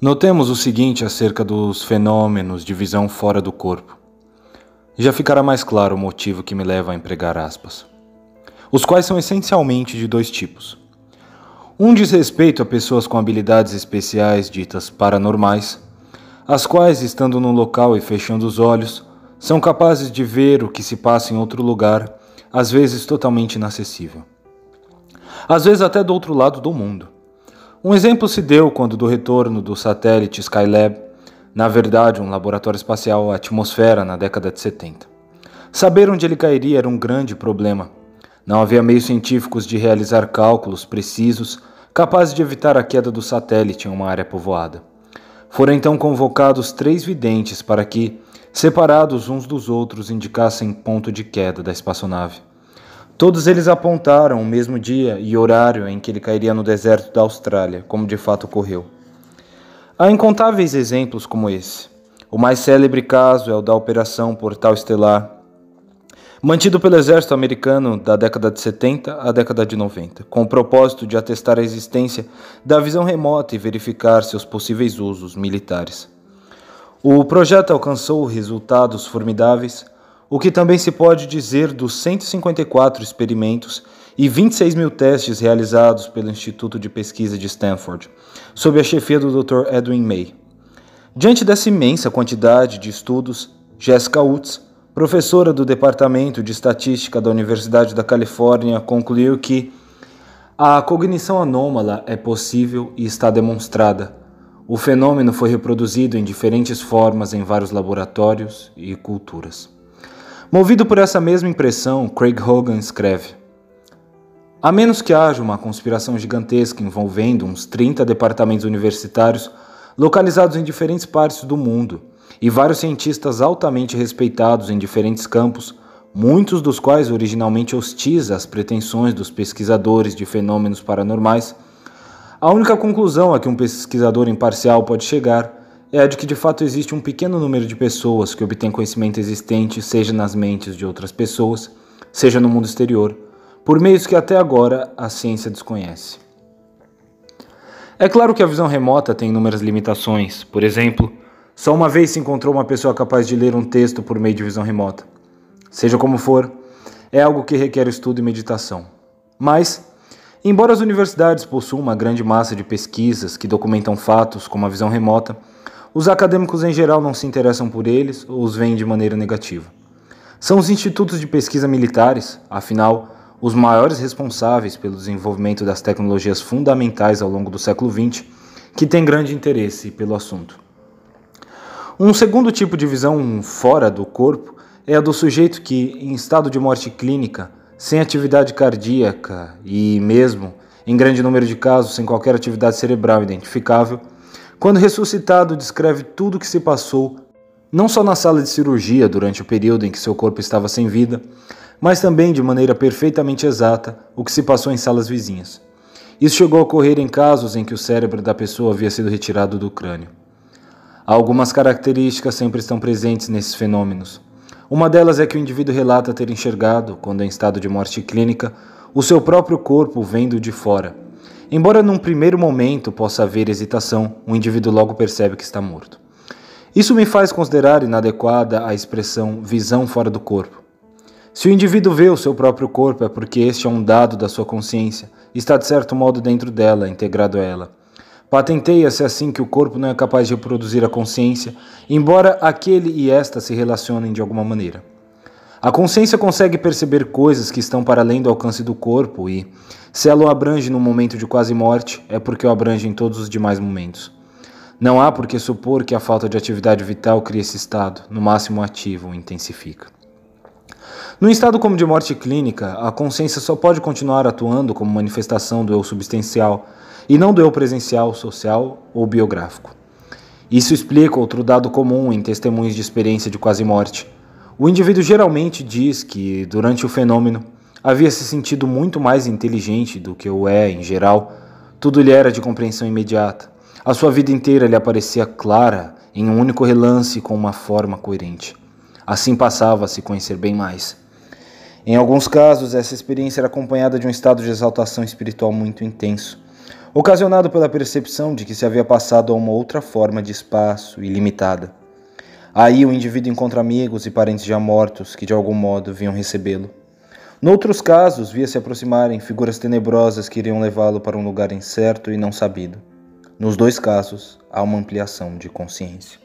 Notemos o seguinte acerca dos fenômenos de visão fora do corpo. Já ficará mais claro o motivo que me leva a empregar aspas. Os quais são essencialmente de dois tipos. Um diz respeito a pessoas com habilidades especiais ditas paranormais, as quais, estando num local e fechando os olhos, são capazes de ver o que se passa em outro lugar, às vezes totalmente inacessível. Às vezes até do outro lado do mundo. Um exemplo se deu quando do retorno do satélite Skylab, na verdade um laboratório espacial à atmosfera na década de 70. Saber onde ele cairia era um grande problema. Não havia meios científicos de realizar cálculos precisos capazes de evitar a queda do satélite em uma área povoada. Foram então convocados três videntes para que, separados uns dos outros, indicassem ponto de queda da espaçonave. Todos eles apontaram o mesmo dia e horário em que ele cairia no deserto da Austrália, como de fato ocorreu. Há incontáveis exemplos como esse. O mais célebre caso é o da Operação Portal Estelar, mantido pelo exército americano da década de 70 à década de 90, com o propósito de atestar a existência da visão remota e verificar seus possíveis usos militares. O projeto alcançou resultados formidáveis, o que também se pode dizer dos 154 experimentos e 26 mil testes realizados pelo Instituto de Pesquisa de Stanford, sob a chefia do Dr. Edwin May. Diante dessa imensa quantidade de estudos, Jessica Utz, professora do Departamento de Estatística da Universidade da Califórnia, concluiu que a cognição anômala é possível e está demonstrada. O fenômeno foi reproduzido em diferentes formas em vários laboratórios e culturas. Movido por essa mesma impressão, Craig Hogan escreve: A menos que haja uma conspiração gigantesca envolvendo uns 30 departamentos universitários localizados em diferentes partes do mundo e vários cientistas altamente respeitados em diferentes campos, muitos dos quais originalmente hostis às pretensões dos pesquisadores de fenômenos paranormais, a única conclusão a que um pesquisador imparcial pode chegar é a de que de fato existe um pequeno número de pessoas que obtém conhecimento existente, seja nas mentes de outras pessoas, seja no mundo exterior, por meios que até agora a ciência desconhece. É claro que a visão remota tem inúmeras limitações. Por exemplo, só uma vez se encontrou uma pessoa capaz de ler um texto por meio de visão remota. Seja como for, é algo que requer estudo e meditação. Mas, embora as universidades possuam uma grande massa de pesquisas que documentam fatos como a visão remota, os acadêmicos em geral não se interessam por eles ou os veem de maneira negativa. São os institutos de pesquisa militares, afinal, os maiores responsáveis pelo desenvolvimento das tecnologias fundamentais ao longo do século XX, que têm grande interesse pelo assunto. Um segundo tipo de visão fora do corpo é a do sujeito que, em estado de morte clínica, sem atividade cardíaca e mesmo, em grande número de casos, sem qualquer atividade cerebral identificável, quando ressuscitado, descreve tudo o que se passou, não só na sala de cirurgia durante o período em que seu corpo estava sem vida, mas também de maneira perfeitamente exata o que se passou em salas vizinhas. Isso chegou a ocorrer em casos em que o cérebro da pessoa havia sido retirado do crânio. Algumas características sempre estão presentes nesses fenômenos. Uma delas é que o indivíduo relata ter enxergado, quando em estado de morte clínica, o seu próprio corpo vendo de fora Embora num primeiro momento possa haver hesitação, o indivíduo logo percebe que está morto. Isso me faz considerar inadequada a expressão visão fora do corpo. Se o indivíduo vê o seu próprio corpo, é porque este é um dado da sua consciência, está de certo modo dentro dela, integrado a ela. Patenteia-se assim que o corpo não é capaz de reproduzir a consciência, embora aquele e esta se relacionem de alguma maneira. A consciência consegue perceber coisas que estão para além do alcance do corpo e, se ela o abrange num momento de quase morte, é porque o abrange em todos os demais momentos. Não há por que supor que a falta de atividade vital cria esse estado, no máximo ativo, ou intensifica. Num estado como de morte clínica, a consciência só pode continuar atuando como manifestação do eu substancial e não do eu presencial, social ou biográfico. Isso explica outro dado comum em testemunhos de experiência de quase morte o indivíduo geralmente diz que, durante o fenômeno, havia se sentido muito mais inteligente do que o é em geral. Tudo lhe era de compreensão imediata. A sua vida inteira lhe aparecia clara em um único relance com uma forma coerente. Assim passava a se conhecer bem mais. Em alguns casos, essa experiência era acompanhada de um estado de exaltação espiritual muito intenso, ocasionado pela percepção de que se havia passado a uma outra forma de espaço ilimitada. Aí o indivíduo encontra amigos e parentes já mortos que de algum modo vinham recebê-lo. Noutros casos, via se aproximarem figuras tenebrosas que iriam levá-lo para um lugar incerto e não sabido. Nos dois casos, há uma ampliação de consciência.